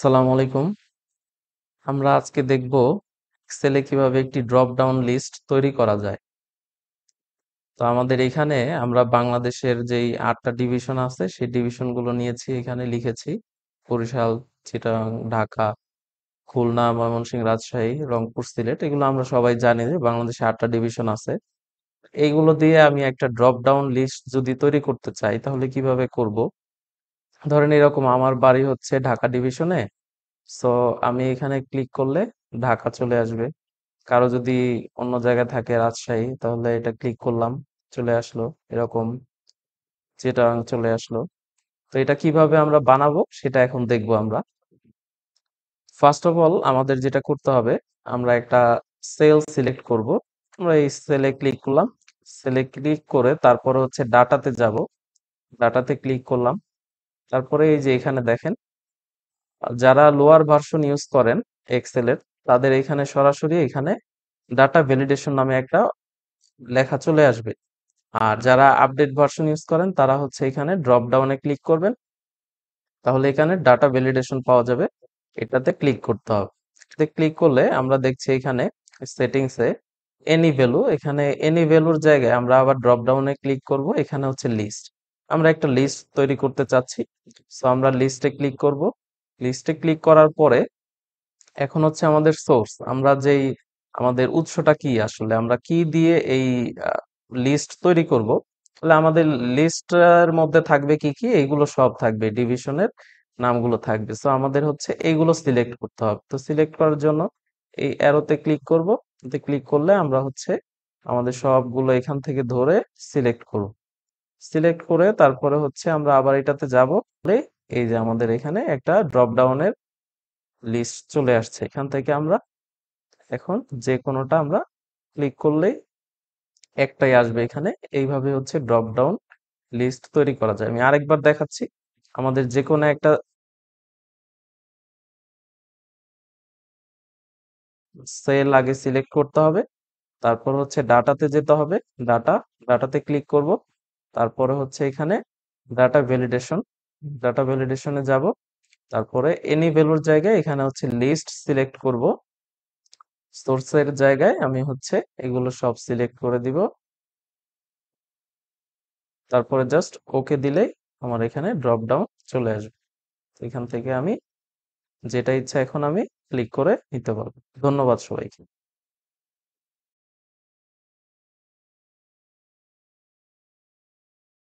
সালাম আলাইকুম আমরা আজকে দেখব এক্সেলে কিভাবে একটি ড্রপ ডাউন লিস্ট তৈরি করা যায় তো আমাদের এখানে আমরা বাংলাদেশের যেই আটটা ডিভিশন আছে সেই ডিভিশনগুলো নিয়েছি এখানে লিখেছি বরিশাল চিটাং ঢাকা খুলনা ময়মনসিংহ রাজশাহী রংপুর সিলেট এগুলো আমরা সবাই জানি যে বাংলাদেশে আটটা ডিভিশন আছে এইগুলো দিয়ে আমি একটা ড্রপ ডাউন লিস্ট যদি তৈরি করতে চাই তাহলে কিভাবে করব ধরেন এরকম আমার বাড়ি হচ্ছে ঢাকা ডিভিশনে। সো আমি এখানে ক্লিক করলে ঢাকা চলে আসবে। কারো যদি অন্য জায়গায় থাকে রাজশাহী তাহলে এটা ক্লিক করলাম চলে আসলো এরকম যেটা চলে আসলো। তো এটা কিভাবে আমরা বানাবো সেটা এখন দেখবো আমরা। ফার্স্ট অফ অল আমাদের যেটা করতে হবে আমরা একটা সেল সিলেক্ট করব। আমরা এই সেলে ক্লিক করলাম। সেলে ক্লিক করে তারপরে হচ্ছে ডাটাতে যাব। ডাটাতে ক্লিক করলাম। তারপরে এই যে এখানে দেখেন যারা লোয়ার ভার্সন ইউজ করেন এক্সেলের তাদের এখানে সরাসরি এখানে ডাটা ভ্যালিডেশন নামে একটা লেখা চলে আসবে আর যারা আপডেট ভার্সন ইউজ করেন তারা হচ্ছে এখানে ড্রপ ডাউনে ক্লিক করবেন তাহলে এখানে ডাটা ভ্যালিডেশন পাওয়া যাবে এটাতে ক্লিক করতে হবে এটাতে ক্লিক করলে আমরা দেখছি এখানে সেটিংসে এনি ভ্যালু এখানে এনি ভ্যালুর জায়গায় আমরা আবার ড্রপ ডাউনে ক্লিক করব এখানে হচ্ছে লিস্ট আমরা একটা লিস্ট তৈরি করতে চাচ্ছি সো আমরা লিস্টে ক্লিক করব লিস্টে ক্লিক করার পরে এখন হচ্ছে আমাদের সোর্স আমরা যেই আমাদের উৎসটা কি আসলে আমরা কি দিয়ে এই লিস্ট তৈরি করব তাহলে আমাদের লিস্টের মধ্যে থাকবে কি কি এইগুলো সব থাকবে ডিভিশনের নামগুলো থাকবে সো আমাদের হচ্ছে এইগুলো সিলেক্ট করতে হবে তো সিলেক্ট করার জন্য এই অ্যারোতে ক্লিক করব ক্লিক করলে আমরা হচ্ছে আমাদের সবগুলো এখান থেকে ধরে সিলেক্ট করব সিলেক্ট করে তারপরে হচ্ছে আমরা আবার এটাতে যাব এই যে আমাদের এখানে একটা ড্রপ ডাউনের লিস্ট চলে আসছে এখান থেকে আমরা এখন যে কোনোটা আমরা ক্লিক করলেই একটাই আসবে এখানে এইভাবে হচ্ছে ড্রপ ডাউন লিস্ট তৈরি করা যায় আমি আরেকবার দেখাচ্ছি আমাদের যে কোনো একটা সেল আগে সিলেক্ট করতে হবে তারপর হচ্ছে ডাটাতে যেতে হবে ডাটা ডাটাতে ক্লিক করব তারপরে হচ্ছে এখানে ডাটা ভ্যালিডেশন ডাটা ভ্যালিডেশনে যাব তারপরে এনি ভ্যালুর জায়গায় এখানে হচ্ছে লিস্ট সিলেক্ট করব সোর্সের জায়গায় আমি হচ্ছে এগুলো সব সিলেক্ট করে দিব তারপরে জাস্ট ওকে দিলেই আমার এখানে ড্রপ ডাউন চলে আসবে এখান থেকে আমি যেটা ইচ্ছা এখন আমি ক্লিক করে নিতে পারবো ধন্যবাদ সবাইকে